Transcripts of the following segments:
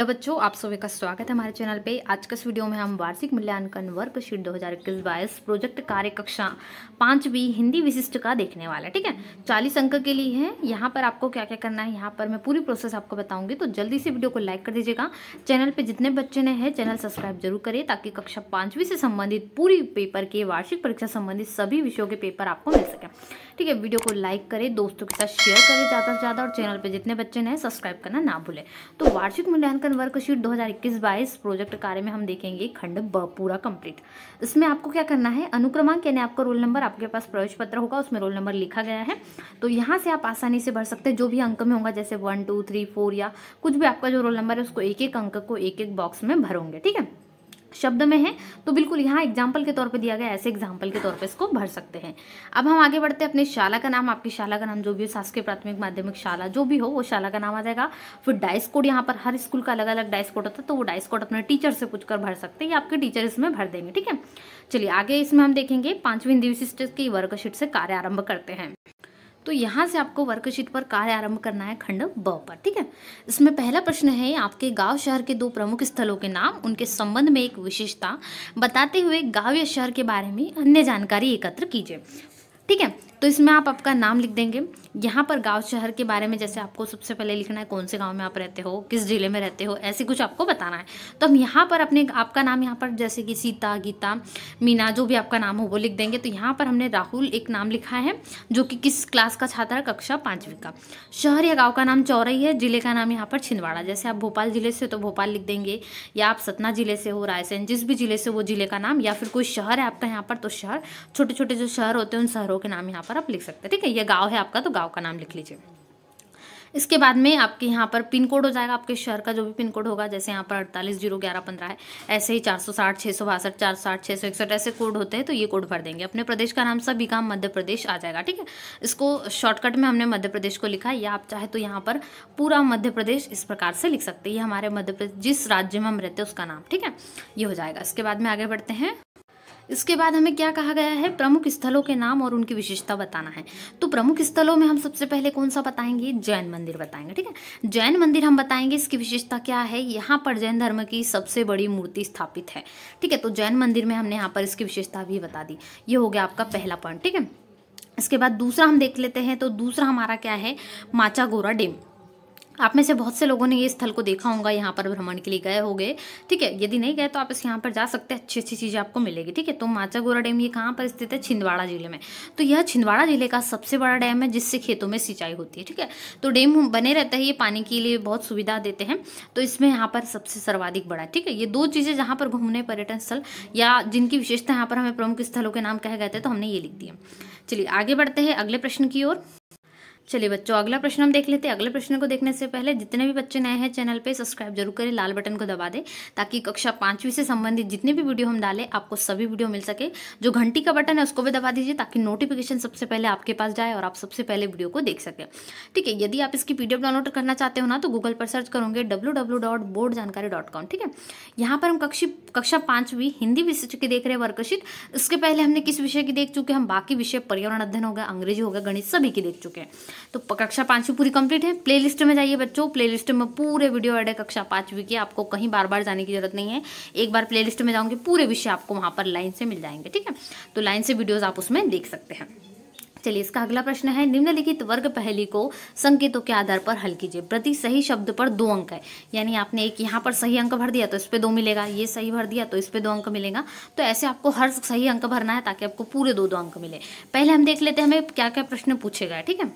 तो बच्चों आप सभी का स्वागत है हमारे चैनल पे आज के इस वीडियो में हम वार्षिक मूल्यांकन वर्कशीट दो हज़ार इक्कीस बाईस प्रोजेक्ट कार्य कक्षा पांचवी बी हिंदी विशिष्ट का देखने वाला है ठीक है चालीस अंक के लिए है यहाँ पर आपको क्या क्या करना है यहाँ पर मैं पूरी प्रोसेस आपको बताऊंगी तो जल्दी से वीडियो को लाइक कर दीजिएगा चैनल पर जितने बच्चे ने है चैनल सब्सक्राइब जरूर करें ताकि कक्षा पांचवी से संबंधित पूरी पेपर के वार्षिक परीक्षा संबंधित सभी विषयों के पेपर आपको मिल सके ठीक है वीडियो को लाइक करें दोस्तों के साथ शेयर करें ज़्यादा से ज़्यादा और चैनल पर जितने बच्चे ने सब्सक्राइब करना ना भूले तो वार्षिक मूल्यांकन मिशन वर्कशीट 2021-22 प्रोजेक्ट कार्य में हम देखेंगे खंड ब पूरा कंप्लीट इसमें आपको क्या करना है अनुक्रमांक यानी आपका रोल नंबर आपके पास प्रवेश पत्र होगा उसमें रोल नंबर लिखा गया है तो यहाँ से आप आसानी से भर सकते हैं जो भी अंक में होगा जैसे वन टू थ्री फोर या कुछ भी आपका जो रोल नंबर है उसको एक एक अंक को एक एक बॉक्स में भरोगे ठीक है शब्द में है तो बिल्कुल यहाँ एग्जाम्पल के तौर पे दिया गया ऐसे एग्जाम्पल के तौर पे इसको भर सकते हैं अब हम आगे बढ़ते हैं अपने शाला का नाम आपकी शाला का नाम जो भी हो शासकीय प्राथमिक माध्यमिक शाला जो भी हो वो शाला का नाम आ जाएगा फिर डाइस कोड यहाँ पर हर स्कूल का अलग अलग डाइस कोड होता है तो वो डाइस कोड अपने टीचर से पूछकर भर सकते हैं या आपके टीचर इसमें भर देंगे ठीक है चलिए आगे इसमें हम देखेंगे पांचवीं दिवशिष्ट की वर्कशीट से कार्य आरंभ करते हैं तो यहाँ से आपको वर्कशीट पर कार्य आरंभ करना है खंड ब पर ठीक है इसमें पहला प्रश्न है आपके गांव शहर के दो प्रमुख स्थलों के नाम उनके संबंध में एक विशेषता बताते हुए गांव या शहर के बारे में अन्य जानकारी एकत्र कीजिए ठीक है तो इसमें आप आपका नाम लिख देंगे यहाँ पर गांव शहर के बारे में जैसे आपको सबसे पहले लिखना है कौन से गांव में आप रहते हो किस जिले में रहते हो ऐसे कुछ आपको बताना है तो हम यहाँ पर अपने आपका नाम यहाँ पर जैसे कि सीता गीता मीना जो भी आपका नाम हो वो लिख देंगे तो यहाँ पर हमने राहुल एक नाम लिखा है जो कि किस क्लास का छात्र है कक्षा पाँचवीं का शहर या गाँव का नाम चौरई है जिले का नाम यहाँ पर छिंदवाड़ा जैसे आप भोपाल जिले से तो भोपाल लिख देंगे या आप सतना जिले से हो रायसेन जिस भी जिले से वो जिले का नाम या फिर कोई शहर है आपका यहाँ पर तो शहर छोटे छोटे जो शहर होते हैं उन शहरों के नाम यहाँ पर आप लिख सकते हैं ठीक है ये गाँव है आपका तो गाँव का नाम लिख लीजिए इसके बाद में आपके यहाँ पर पिन कोड हो जाएगा आपके शहर का जो भी पिन कोड होगा जैसे यहाँ पर अड़तालीस जीरो ग्यारह पंद्रह है ऐसे ही चार सौ साठ छः सौ बासठ चार सौ साठ छः सौ इकसठ ऐसे कोड होते हैं तो ये कोड भर देंगे अपने प्रदेश का नाम सभी का मध्य प्रदेश आ जाएगा ठीक है इसको शॉर्टकट में हमने मध्य प्रदेश को लिखा है या आप चाहे तो यहाँ पर पूरा मध्य प्रदेश इस प्रकार से लिख सकते हैं ये हमारे मध्य प्रदेश जिस राज्य में हम रहते हैं उसका नाम ठीक है ये हो जाएगा इसके बाद में आगे बढ़ते हैं इसके बाद हमें क्या कहा गया है प्रमुख स्थलों के नाम और उनकी विशेषता बताना है तो प्रमुख स्थलों में हम सबसे पहले कौन सा बताएंगे जैन मंदिर बताएंगे ठीक है जैन मंदिर हम बताएंगे इसकी विशेषता क्या है यहाँ पर जैन धर्म की सबसे बड़ी मूर्ति स्थापित है ठीक है तो जैन मंदिर में हमने यहाँ पर इसकी विशेषता भी बता दी ये हो गया आपका पहला पॉइंट ठीक है इसके बाद दूसरा हम देख लेते हैं तो दूसरा हमारा क्या है माचागोरा डेम आप में से बहुत से लोगों ने ये स्थल को देखा होगा यहाँ पर भ्रमण के लिए गए होंगे ठीक है यदि नहीं गए तो आप इस यहाँ पर जा सकते हैं अच्छी अच्छी चीज़ें आपको मिलेगी ठीक है तो माचा गोरा डैम ये कहाँ पर स्थित है छिंदवाड़ा जिले में तो यह छिंदवाड़ा जिले का सबसे बड़ा डैम है जिससे खेतों में सिंचाई होती है ठीक है तो डैम बने रहता है ये पानी के लिए बहुत सुविधा देते हैं तो इसमें यहाँ पर सबसे सर्वाधिक बड़ा ठीक है ये दो चीज़ें जहाँ पर घूमने पर्यटन स्थल या जिनकी विशेषता यहाँ पर हमें प्रमुख स्थलों के नाम कहे गए थे तो हमने ये लिख दिया चलिए आगे बढ़ते हैं अगले प्रश्न की ओर चलिए बच्चों अगला प्रश्न हम देख लेते हैं अगले प्रश्न को देखने से पहले जितने भी बच्चे नए हैं चैनल पे सब्सक्राइब जरूर करें लाल बटन को दबा दें ताकि कक्षा पांचवी से संबंधित जितने भी वीडियो हम डालें आपको सभी वीडियो मिल सके जो घंटी का बटन है उसको भी दबा दीजिए ताकि नोटिफिकेशन सबसे पहले आपके पास जाए और आप सबसे पहले वीडियो को देख सकें ठीक है यदि आप इसकी पी डाउनलोड करना चाहते हो ना तो गूगल पर सर्च करोगे डब्ल्यू ठीक है यहाँ पर हम कक्षी कक्षा पांचवी हिंदी विषय की देख रहे हैं वर्कशीट इसके पहले हमने किस विषय की देख चुके हम बाकी विषय पर्यावरण अध्ययन होगा अंग्रेजी होगा गणित सभी की देख चुके हैं तो कक्षा पाँचवीं पूरी कंप्लीट है प्लेलिस्ट में जाइए बच्चों प्लेलिस्ट में पूरे वीडियो एड है कक्षा पाँचवीं की आपको कहीं बार बार जाने की जरूरत नहीं है एक बार प्लेलिस्ट में जाऊंगे पूरे विषय आपको वहाँ पर लाइन से मिल जाएंगे ठीक है तो लाइन से वीडियोज़ आप उसमें देख सकते हैं चलिए इसका अगला प्रश्न है निम्नलिखित वर्ग पहली को संकेतों के आधार पर हल कीजिए प्रति सही शब्द पर दो अंक है यानी आपने एक यहाँ पर सही अंक भर दिया तो इस पर दो मिलेगा ये सही भर दिया तो इस पर दो अंक मिलेगा तो ऐसे आपको हर सही अंक भरना है ताकि आपको पूरे दो दो अंक मिले पहले हम देख लेते हैं हमें क्या क्या प्रश्न पूछेगा ठीक है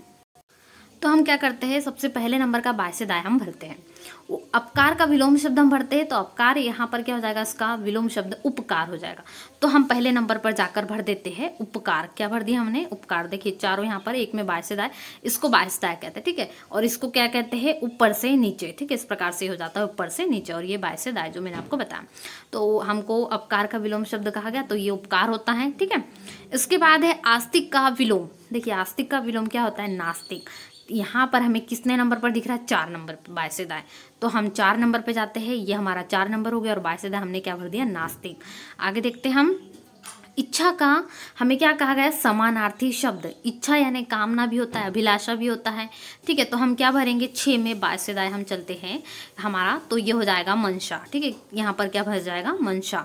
तो हम क्या करते हैं सबसे पहले नंबर का बायसदाय हम भरते हैं अपकार का विलोम शब्द हम भरते हैं तो अपकार यहाँ पर क्या हो जाएगा इसका विलोम शब्द उपकार हो जाएगा तो हम पहले नंबर पर जाकर भर देते हैं उपकार क्या भर दिया हमने उपकार देखिए चारों यहाँ पर एक में बायसदाय इसको बायसदाय कहते हैं ठीक है और इसको क्या कहते हैं ऊपर से नीचे ठीक है इस प्रकार से हो जाता है ऊपर से नीचे और ये बायसदाय जो मैंने आपको बताया तो हमको अपकार का विलोम शब्द कहा गया तो ये उपकार होता है ठीक है इसके बाद है आस्तिक का विलोम देखिए आस्तिक का विलोम क्या होता है नास्तिक यहाँ पर हमें कितने नंबर पर दिख रहा है चार नंबर पर बायसदा तो हम चार नंबर पर जाते हैं ये हमारा चार नंबर हो गया और बायसदा हमने क्या भर दिया नास्तिक आगे देखते हम इच्छा का हमें क्या कहा गया है समानार्थी शब्द इच्छा यानी कामना भी होता है अभिलाषा भी होता है ठीक है तो हम क्या भरेंगे छः में बायसेदाय हम चलते हैं हमारा तो ये हो जाएगा मंशा ठीक है यहाँ पर क्या भर जाएगा मंशा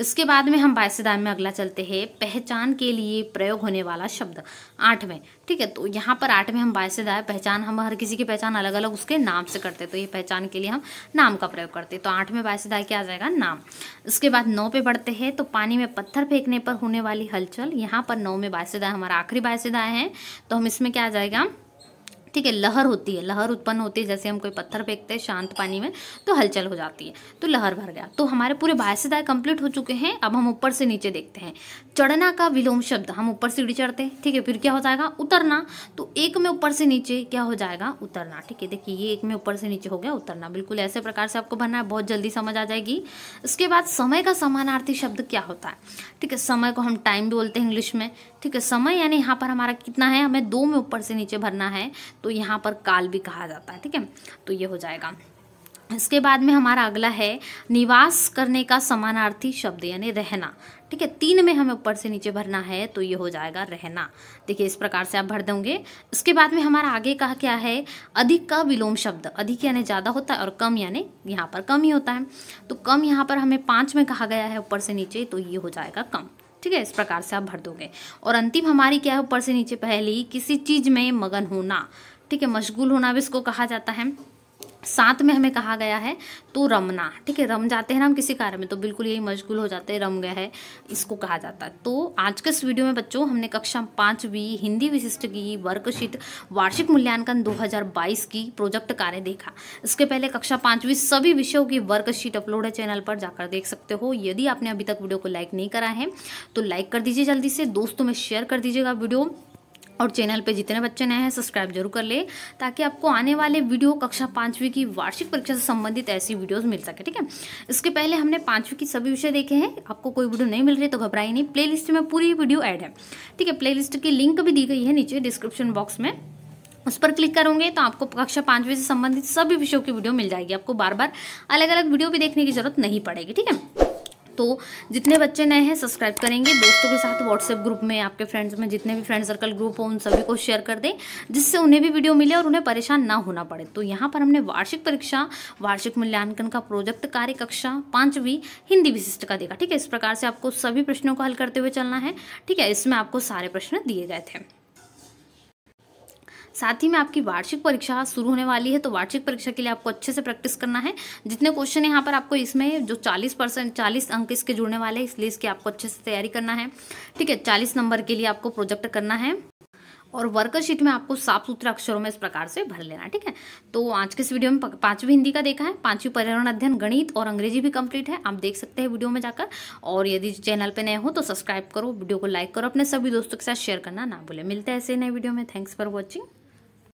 इसके बाद में हम बायसेदाय में अगला चलते हैं पहचान के लिए प्रयोग होने वाला शब्द आठ में ठीक है तो यहाँ पर आठ में हम बायसेदाय पहचान हम हर किसी की पहचान अलग अलग उसके नाम से करते तो ये पहचान के लिए हम नाम का प्रयोग करते तो आठ में बायसेदाय क्या आ जाएगा नाम इसके बाद नौ पे बढ़ते हैं तो पानी में पत्थर फेंकने पर होने वाली हलचल यहाँ पर नौ में बायसेदा हमारा आखिरी बायसेदा है तो हम इसमें क्या आ जाएगा ठीक है लहर होती है लहर उत्पन्न होती है जैसे हम कोई पत्थर फेंकते हैं शांत पानी में तो हलचल हो जाती है तो लहर भर गया तो हमारे पूरे बायसदाय कंप्लीट हो चुके हैं अब हम ऊपर से नीचे देखते हैं चढ़ना का विलोम शब्द हम ऊपर सीढ़ी चढ़ते हैं ठीक है फिर क्या हो जाएगा उतरना तो एक में ऊपर से नीचे क्या हो जाएगा उतरना ठीक है देखिए ये एक में ऊपर से नीचे हो गया उतरना बिल्कुल ऐसे प्रकार से आपको भरना है बहुत जल्दी समझ आ जाएगी इसके बाद समय का समानार्थी शब्द क्या होता है ठीक है समय को हम टाइम बोलते हैं इंग्लिश में ठीक है समय यानी यहाँ पर हमारा कितना है हमें दो में ऊपर से नीचे भरना है तो यहाँ पर काल भी कहा जाता है ठीक है तो ये हो जाएगा इसके बाद में हमारा अगला है निवास करने का समानार्थी शब्द यानी रहना ठीक है तीन में हमें ऊपर से नीचे भरना है तो ये हो जाएगा रहना देखिए इस प्रकार से आप भर देंगे इसके बाद में हमारा आगे का क्या है अधिक का विलोम शब्द अधिक यानी ज़्यादा होता है और कम यानी यहाँ पर कम ही होता है तो कम यहाँ पर हमें पाँच में कहा गया है ऊपर से नीचे तो ये हो जाएगा कम ठीक है इस प्रकार से आप भर दोगे और अंतिम हमारी क्या है ऊपर से नीचे पहली किसी चीज़ में मगन होना ठीक है मशगूल होना भी इसको कहा जाता है साथ में हमें कहा गया है तो रमना ठीक है रम जाते हैं ना हम किसी कार्य में तो बिल्कुल यही मशगूल हो जाते हैं रम गया है इसको कहा जाता है तो आज के इस वीडियो में बच्चों हमने कक्षा पाँचवीं हिंदी विशिष्ट की वर्कशीट वार्षिक मूल्यांकन 2022 की प्रोजेक्ट कार्य देखा इसके पहले कक्षा पाँचवीं सभी विषयों की वर्कशीट अपलोड है चैनल पर जाकर देख सकते हो यदि आपने अभी तक वीडियो को लाइक नहीं करा है तो लाइक कर दीजिए जल्दी से दोस्तों में शेयर कर दीजिएगा वीडियो और चैनल पे जितने बच्चे नए हैं सब्सक्राइब जरूर कर ले ताकि आपको आने वाले वीडियो कक्षा पाँचवीं की वार्षिक परीक्षा से संबंधित ऐसी वीडियोस मिल सके ठीक है इसके पहले हमने पाँचवीं की सभी विषय देखे हैं आपको कोई वीडियो नहीं मिल रही तो घबराई नहीं प्लेलिस्ट में पूरी वीडियो ऐड है ठीक है प्ले की लिंक भी दी गई है नीचे डिस्क्रिप्शन बॉक्स में उस पर क्लिक करोगे तो आपको कक्षा पाँचवीं से संबंधित सभी विषयों की वीडियो मिल जाएगी आपको बार बार अलग अलग वीडियो भी देखने की जरूरत नहीं पड़ेगी ठीक है तो जितने बच्चे नए हैं सब्सक्राइब करेंगे दोस्तों के साथ व्हाट्सएप ग्रुप में आपके फ्रेंड्स में जितने भी फ्रेंड सर्कल ग्रुप हो उन सभी को शेयर कर दें जिससे उन्हें भी वीडियो मिले और उन्हें परेशान ना होना पड़े तो यहाँ पर हमने वार्षिक परीक्षा वार्षिक मूल्यांकन का प्रोजेक्ट कार्य कक्षा पाँचवीं हिंदी विशिष्ट का देखा ठीक है इस प्रकार से आपको सभी प्रश्नों को हल करते हुए चलना है ठीक है इसमें आपको सारे प्रश्न दिए गए थे साथ ही में आपकी वार्षिक परीक्षा शुरू होने वाली है तो वार्षिक परीक्षा के लिए आपको अच्छे से प्रैक्टिस करना है जितने क्वेश्चन यहाँ पर आपको इसमें जो चालीस परसेंट चालीस अंक इसके जुड़ने वाले हैं इसलिए इसकी आपको अच्छे से तैयारी करना है ठीक है चालीस नंबर के लिए आपको प्रोजेक्ट करना है और वर्कशीट में आपको साफ सुथरा अक्षरों में इस प्रकार से भर लेना ठीक है तो आज के इस वीडियो में पांचवी हिंदी का देखा है पांचवी पर्यावरण अध्ययन गणित और अंग्रेजी भी कंप्लीट है आप देख सकते हैं वीडियो में जाकर और यदि चैनल पर नए हो तो सब्सक्राइब करो वीडियो को लाइक करो अपने सभी दोस्तों के साथ शेयर करना ना भूलें मिलते हैं ऐसे नए वीडियो में थैंक्स फॉर वॉचिंग